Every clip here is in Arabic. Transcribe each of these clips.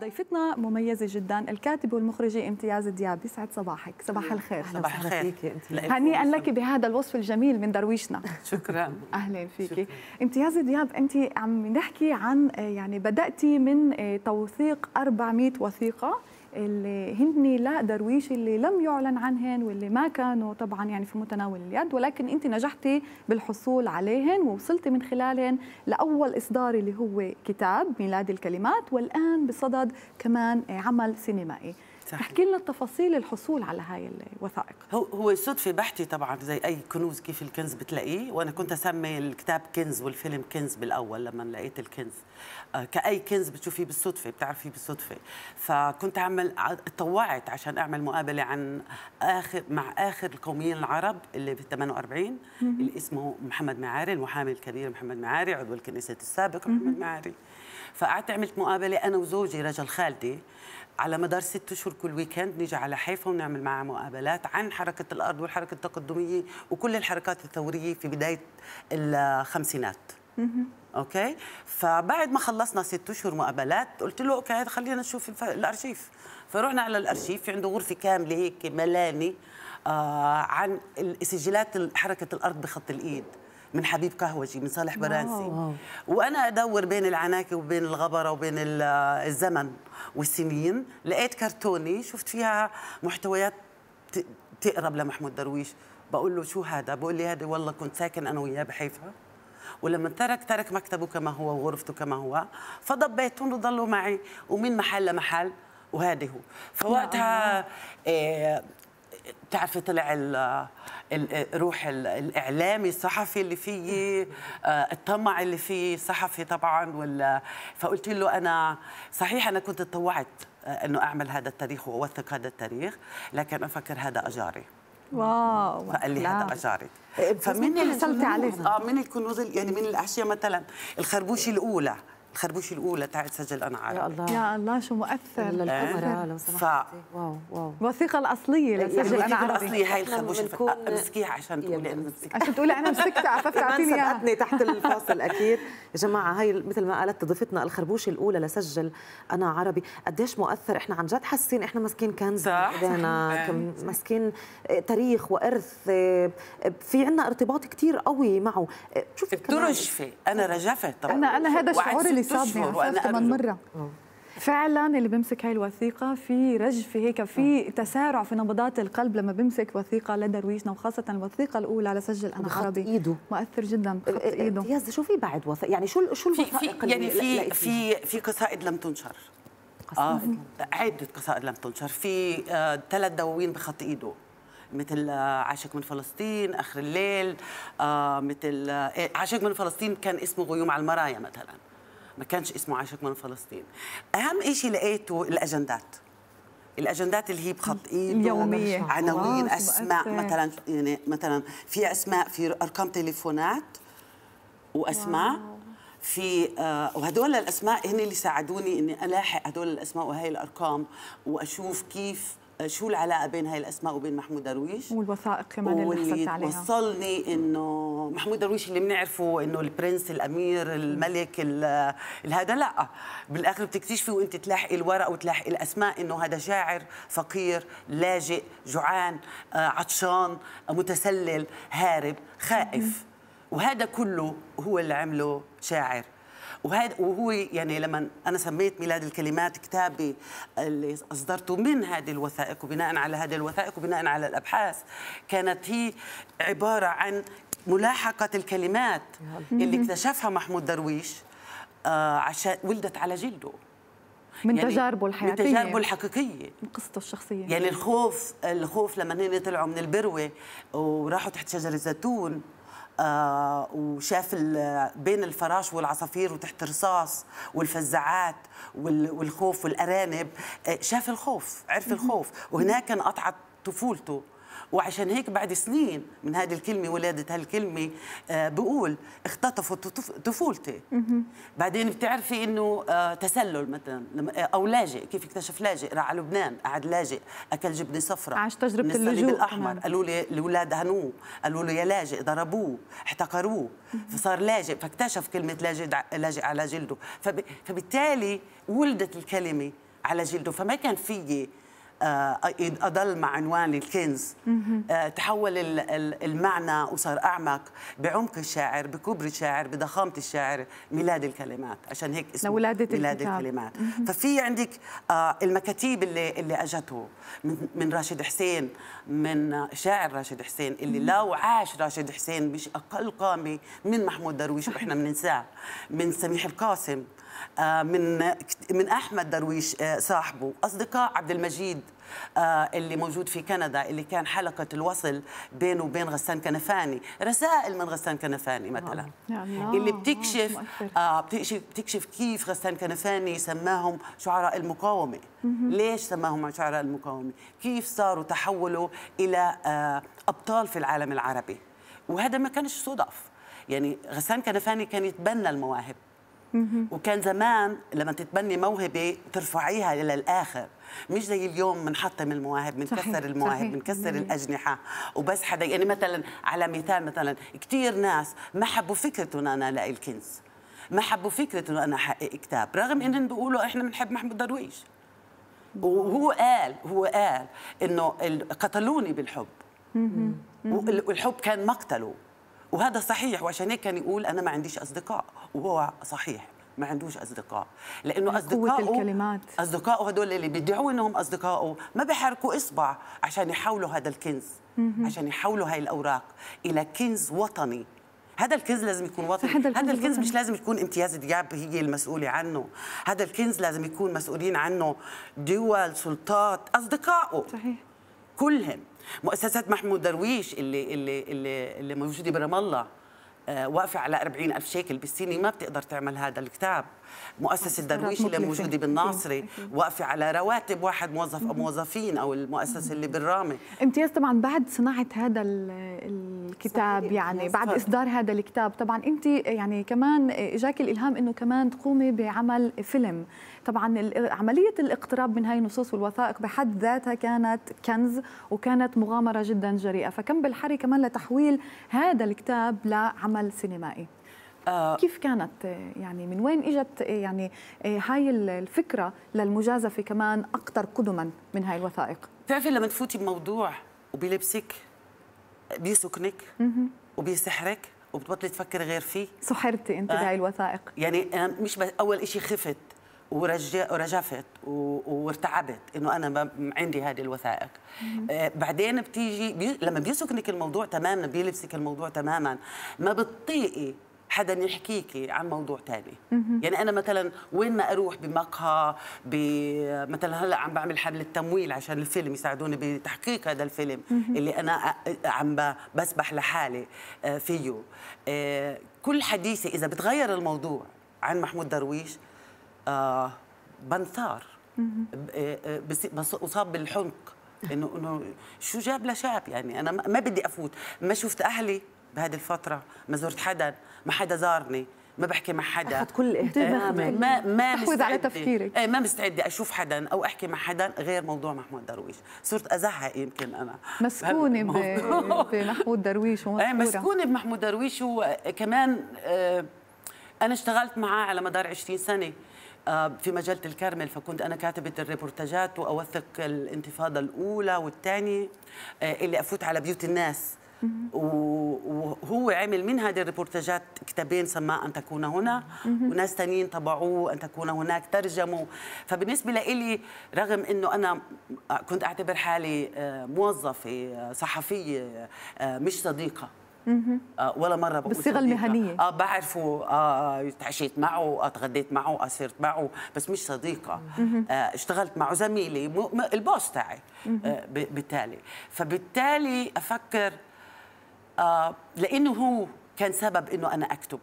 ضيفتنا مميزة جدا الكاتبة والمخرجة امتياز دياب يسعد صباحك صباح الخير صباح الخير هنيئا لك بهذا الوصف الجميل من درويشنا شكرا اهلا فيكي امتياز دياب انت عم نحكي عن آه، يعني بداتي من آه، توثيق 400 وثيقه اللي هن لا درويش اللي لم يعلن عنهن واللي ما كانوا طبعا يعني في متناول اليد ولكن انت نجحتي بالحصول عليهن ووصلتي من خلالهن لاول اصدار اللي هو كتاب ميلاد الكلمات والان بصدد كمان عمل سينمائي صحيح. احكي لنا تفاصيل الحصول على هاي الوثائق هو هو صدفه بحتي طبعا زي اي كنوز كيف الكنز بتلاقيه وانا كنت اسمي الكتاب كنز والفيلم كنز بالاول لما لقيت الكنز آه، كاي كنز بتشوفيه بالصدفه بتعرفيه بالصدفه فكنت اعمل طوعت عشان اعمل مقابله عن اخر مع اخر القوميين العرب اللي في 48 اللي اسمه محمد معاري المحامي الكبير محمد معاري عضو الكنيسه السابق محمد معاري فقعدت عملت مقابله انا وزوجي رجل خالدي على مدار ست اشهر كل ويكند نيجي على حيفا ونعمل معها مقابلات عن حركه الارض والحركه التقدميه وكل الحركات الثوريه في بدايه الخمسينات. اوكي فبعد ما خلصنا ست اشهر مقابلات قلت له اوكي خلينا نشوف الارشيف فرحنا على الارشيف في عنده غرفه كامله هيك ملاني آه عن سجلات حركه الارض بخط الايد من حبيب قهوجي من صالح برانسي وانا ادور بين العناكه وبين الغبره وبين الزمن والسنين لقيت كرتوني شفت فيها محتويات تقرب لمحمود درويش بقول له شو هذا بقول لي هذا والله كنت ساكن انا وياه بحيفا ولما ترك ترك مكتبه كما هو وغرفته كما هو فضبيتهم وضلوا معي ومن محل لمحل وهذه هو فوقتها بتعرفي طلع روح الاعلامي الصحفي اللي فيي آه، الطمع اللي في صحفي طبعا ولا فقلت له انا صحيح انا كنت تطوعت آه، انه اعمل هذا التاريخ واوثق هذا التاريخ لكن افكر هذا اجاري واو فقال لي هذا اجاري إيه، فمن حصلتي عليه اه من الكنوز يعني من الاشياء مثلا الخربوشه الاولى خربوش الاولى تاعت سجل انا عربي يا الله يا الله شو مؤثر للكاميرا إيه. لو سمحتي ف... واو واو الوثيقه الاصليه لسجل انا عربي الوثيقه الاصليه هاي الخربوش امسكيها امسكيها عشان تقولي انا مسكتها عشان تقولي انا مسكتها عففت اعطيني اياها تحت الفاصل اكيد يا جماعه هاي مثل ما قالت ضيفتنا الخربوشه الاولى لسجل انا عربي قديش مؤثر احنا عن جد حاسين احنا ماسكين كنز بايدينا ماسكين آه، تاريخ وارث آه، في عندنا ارتباط كثير قوي معه آه، شوف بترجفي انا رجفت طبعا انا انا هذا الشعور اللي صابني عففت كمان مره فعلا اللي بيمسك هاي الوثيقه في رجفه هيك في تسارع في نبضات القلب لما بيمسك وثيقه لدرويشنا وخاصه الوثيقه الاولى على سجل انا عربي ايده مؤثر جدا أه، بخط أه، أه، ايده يز شو في بعد وثائق يعني شو شو الوثائق في يعني في في في قصائد لم تنشر آه عدة قصائد لم تنشر في آه ثلاث دواوين بخط ايده مثل عاشق من فلسطين اخر الليل آه مثل آه عاشق من فلسطين كان اسمه غيوم على المرايا مثلا ما كانش اسمه عاشق من فلسطين اهم شيء لقيته الاجندات الاجندات اللي هي بخط ايد اليوميه عناوين اسماء مثلا يعني مثلا في اسماء في ارقام تليفونات واسماء واو. في آه وهدول الاسماء هن اللي ساعدوني اني الاحق هدول الاسماء وهي الارقام واشوف كيف شو العلاقه بين هاي الاسماء وبين محمود درويش والوثائق كمان اللي حصلت عليها وصلني انه محمود درويش اللي بنعرفه انه البرنس الامير الملك هذا لا بالاخر بتكتشفي وانت تلاحقي الورق وتلاحقي الاسماء انه هذا شاعر فقير لاجئ جوعان آه، عطشان متسلل هارب خائف وهذا كله هو اللي عمله شاعر وهذا وهو يعني لما انا سميت ميلاد الكلمات كتابي اللي اصدرته من هذه الوثائق وبناء على هذه الوثائق وبناء على الابحاث كانت هي عباره عن ملاحقه الكلمات اللي اكتشفها محمود درويش آه، عشان ولدت على جلده من يعني تجاربه الحقيقيه من تجاربه الحقيقيه من قصته الشخصيه يعني الخوف الخوف لما هن طلعوا من البروه وراحوا تحت شجر الزيتون آه، وشاف بين الفراش والعصافير وتحت رصاص والفزاعات والخوف والارانب آه، شاف الخوف عرف الخوف وهناك انقطعت طفولته وعشان هيك بعد سنين من هذه الكلمه ولاده هالكلمه آه، بقول اختطفت طفولتي بعدين بتعرفي انه آه، تسلل مثلا آه، او لاجئ كيف اكتشف لاجئ راح على لبنان قعد لاجئ اكل جبنه صفراء عاش تجربه اللجوء الاحمر قالوا لي الاولاد هنوه قالوا له يا لاجئ ضربوه احتقروه فصار لاجئ فاكتشف كلمه لاجئ لاجئ على جلده فب... فبالتالي ولدت الكلمه على جلده فما كان فيي آه، أضل مع عنوان الكنز آه، تحول المعنى وصار أعمق بعمق الشاعر بكبر الشاعر بضخامة الشاعر ميلاد الكلمات عشان هيك اسمه لولادة ميلاد الكتاب. الكلمات ففي عندك آه، المكاتيب اللي اللي أجته من راشد حسين من شاعر راشد حسين اللي لو عاش راشد حسين مش أقل قامة من محمود درويش وإحنا بننساه من سميح القاسم آه، من من احمد درويش آه، صاحبه اصدقاء عبد المجيد آه، اللي موجود في كندا اللي كان حلقه الوصل بينه وبين غسان كنفاني رسائل من غسان كنفاني مثلا اللي بتكشف بتكشف كيف غسان كنفاني سماهم شعراء المقاومه ليش سماهم شعراء المقاومه كيف صاروا تحولوا الى ابطال في العالم العربي وهذا ما كانش صدف يعني غسان كنفاني كان يتبنى المواهب وكان زمان لما تتبني موهبه ترفعيها الى الاخر مش زي اليوم بنحطم المواهب بنكسر المواهب بنكسر الاجنحه وبس حدا يعني مثلا على مثال مثلا كثير ناس ما حبوا فكره انه انا الاقي الكنز ما حبوا فكره انه انا احقق كتاب رغم انهم بيقولوا احنا بنحب محمود درويش وهو قال هو قال انه قتلوني بالحب والحب كان مقتله وهذا صحيح وعشان هيك كان يقول انا ما عنديش اصدقاء وهو صحيح ما عندوش اصدقاء لانه اصدقائه قوة الكلمات اصدقائه هدول اللي بيدعوا انهم اصدقائه ما بيحركوا اصبع عشان يحولوا هذا الكنز عشان يحولوا هاي الاوراق الى كنز وطني هذا الكنز لازم يكون وطني هذا الكنز, الكنز مش لازم يكون امتياز دياب هي المسؤوله عنه هذا الكنز لازم يكون مسؤولين عنه دول سلطات اصدقائه صحيح كلهم مؤسسات محمود درويش اللي اللي اللي, اللي موجوده برام الله آه، واقفه على 40 ألف شيكل بالسنه ما بتقدر تعمل هذا الكتاب مؤسسه درويش اللي موجوده بالناصري واقفه على رواتب واحد موظف او موظفين او المؤسسه اللي بالرامي امتياز طبعا بعد صناعه هذا الكتاب يعني بعد اصدار هذا الكتاب طبعا انت يعني كمان اجاك الالهام انه كمان تقومي بعمل فيلم طبعا عمليه الاقتراب من هاي النصوص والوثائق بحد ذاتها كانت كنز وكانت مغامره جدا جريئه فكم بالحري كمان لتحويل هذا الكتاب لعمل سينمائي آه. كيف كانت يعني من وين اجت يعني هاي الفكره للمجازفه كمان اكثر قدما من هاي الوثائق بتعرفي لما تفوتي بموضوع وبيلبسك بيسكنك وبيسحرك وبتبطلي تفكري غير فيه سحرتي انت بهاي آه. الوثائق يعني انا مش بس اول شيء خفت ورجفت و... وارتعبت انه انا ما عندي هذه الوثائق آه بعدين بتيجي بي... لما بيسكنك الموضوع تماما بيلبسك الموضوع تماما ما بتطيقي حدا يحكيكي عن موضوع تاني يعني انا مثلا وين ما اروح بمقهى مثلا هلا عم بعمل حمله تمويل عشان الفيلم يساعدوني بتحقيق هذا الفيلم اللي انا عم بسبح لحالي آه، فيه آه، كل حديثي اذا بتغير الموضوع عن محمود درويش آه، بنثار اصاب بالحنق انه انه شو جاب لشعب يعني انا ما بدي افوت ما شفت اهلي بهذه الفتره ما زرت حدا ما حدا زارني ما بحكي مع حدا اخذ كل اهتمامك إيه، ما ما تحوز على تفكيرك إيه، ما مستعده اشوف حدا او احكي مع حدا غير موضوع محمود درويش صرت أزهق يمكن انا مسكونه بمحمود درويش ومسكوره ايه مسكونه بمحمود درويش وكمان آه، انا اشتغلت معاه على مدار 20 سنه آه، في مجله الكرمل فكنت انا كاتبه الريبورتاجات واوثق الانتفاضه الاولى والثانيه آه، اللي افوت على بيوت الناس وهو عمل من هذه الريبورتاجات كتابين سماه أن تكون هنا وناس تانيين طبعوه أن تكون هناك ترجموا فبالنسبة لي رغم أنه أنا كنت أعتبر حالي آه، موظفة آه، صحفية آه، مش صديقة ولا مره بقول بالصيغه المهنيه اه بعرفه اه عشيت معه اتغديت معه اسرت معه بس مش صديقه آه اشتغلت معه زميلي البوس تاعي آه بالتالي فبالتالي افكر آه، لانه هو كان سبب انه انا اكتب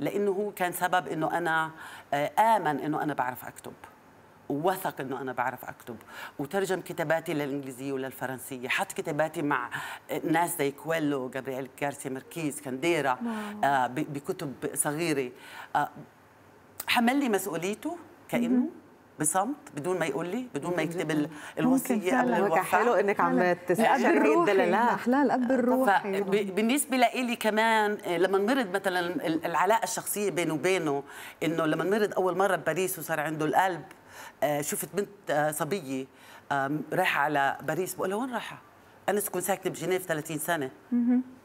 لانه هو كان سبب انه انا آه، امن انه انا بعرف اكتب ووثق انه انا بعرف اكتب وترجم كتاباتي للانجليزيه وللفرنسيه حط كتاباتي مع ناس زي كويلو جابرييل كارسيا مركيز كانديرا آه، بكتب صغيره حمل لي مسؤوليته كانه بصمت بدون ما يقول لي بدون ما يكتب الوصيه قبل الوفاه حلو انك عم تسالي الدلالات لا الاب آه، الروحي بالنسبه لإلي كمان آه، لما مرض مثلا العلاقه الشخصيه بينه وبينه انه لما مرض اول مره بباريس وصار عنده القلب آه، شفت بنت صبيه رايحه على باريس بقول لها وين رايحه؟ انا كنت ساكنه بجنيف 30 سنه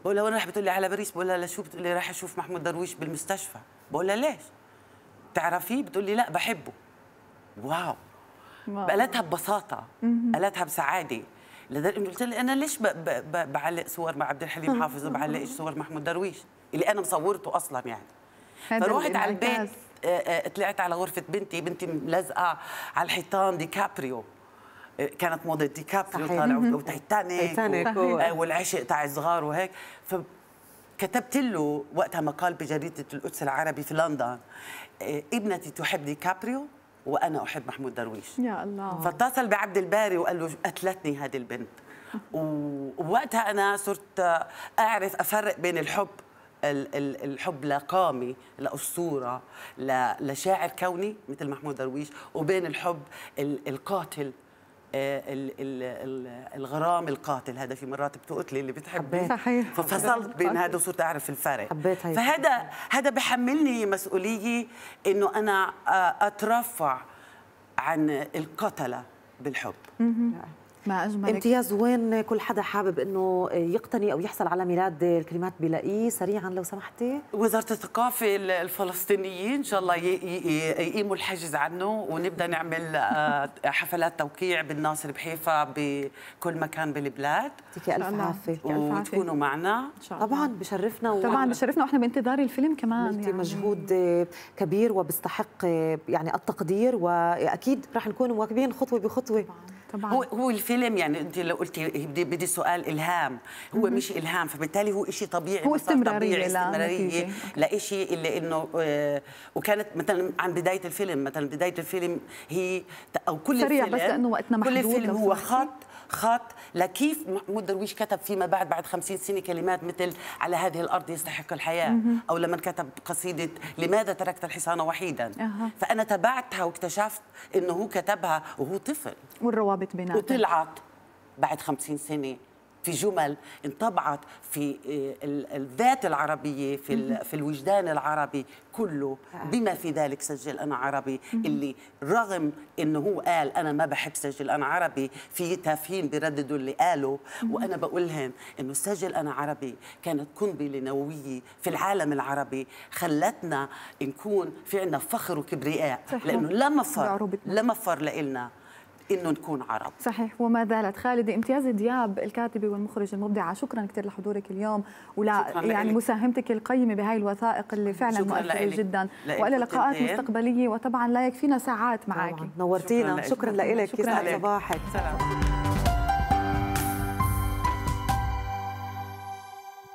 بقول لها وين رايحه؟ بتقول لي على باريس بقول لها لشو؟ بتقول لي رايحه اشوف محمود درويش بالمستشفى بقول لها ليش؟ بتعرفيه؟ بتقول لي لا بحبه واو قالتها ببساطه قالتها بسعاده لذلك قلت لي انا ليش ب... ب... بعلق صور مع عبد الحليم حافظ وبعلق صور محمود درويش اللي انا مصورته اصلا يعني فروحت على البيت آه، آه، طلعت على غرفه بنتي بنتي ملزقه على الحيطان ديكابريو آه، كانت موضه ديكابريو طالع وتايتانيك و... والعشق تاع الصغار وهيك ف كتبت له وقتها مقال بجريدة القدس العربي في لندن ابنتي تحب ديكابريو وانا احب محمود درويش يا الله فاتصل بعبد الباري وقال له قتلتني هذه البنت ووقتها انا صرت اعرف افرق بين الحب الحب لقامي لاسطوره لشاعر كوني مثل محمود درويش وبين الحب القاتل آه، الغرام القاتل هذا في مرات بتقتلي اللي بتحبيه صحيح ففصلت بين هذا وصرت اعرف الفرق حبيت فهذا هذا بحملني مسؤوليه انه انا آه، اترفع عن القتله بالحب ما أجملك امتياز وين كل حدا حابب انه يقتني او يحصل على ميلاد الكلمات بلاقيه سريعا لو سمحتي وزاره الثقافه الفلسطينيه ان شاء الله يقيموا الحجز عنه ونبدا نعمل آه، حفلات توقيع بالناصر بحيفا بكل مكان بالبلاد يعطيك الف عافيه وتكونوا معنا إن شاء الله. طبعا بشرفنا و... طبعا بشرفنا واحنا بانتظار الفيلم كمان يعني مجهود كبير وبيستحق يعني التقدير واكيد رح نكون مواكبين خطوه بخطوه طبعاً. طبعا هو هو الفيلم يعني انت لو قلتي بدي بدي سؤال الهام هو م -م. مش الهام فبالتالي هو شيء طبيعي هو استمراريه استمراريه لشيء اللي انه آه، وكانت مثلا عن بدايه الفيلم مثلا بدايه الفيلم هي او كل سريع الفيلم بس لانه وقتنا محدود كل الفيلم هو خط خط لكيف محمود درويش كتب فيما بعد بعد خمسين سنه كلمات مثل على هذه الارض يستحق الحياه او لما كتب قصيده لماذا تركت الحصان وحيدا فانا تبعتها واكتشفت انه هو كتبها وهو طفل والروابط بيناتهم وطلعت بعد خمسين سنه في جمل انطبعت في آه، الذات العربية في, في الوجدان العربي كله بما في ذلك سجل أنا عربي اللي رغم أنه هو قال أنا ما بحب سجل أنا عربي في تافهين بيرددوا اللي قالوا وأنا بقولهم أنه سجل أنا عربي كانت قنبلة نووية في العالم العربي خلتنا نكون في عندنا فخر وكبرياء لأنه لا مفر لا مفر لإلنا انه نكون عرب صحيح وما زالت خالده امتياز دياب الكاتبه والمخرجه المبدعه شكرا كثير لحضورك اليوم ولا يعني لك. مساهمتك القيمه بهاي الوثائق اللي فعلا مؤثره جدا والى لقاءات مستقبليه وطبعا لا يكفينا ساعات معك نورتينا شكرا لك لك صباحك سلام.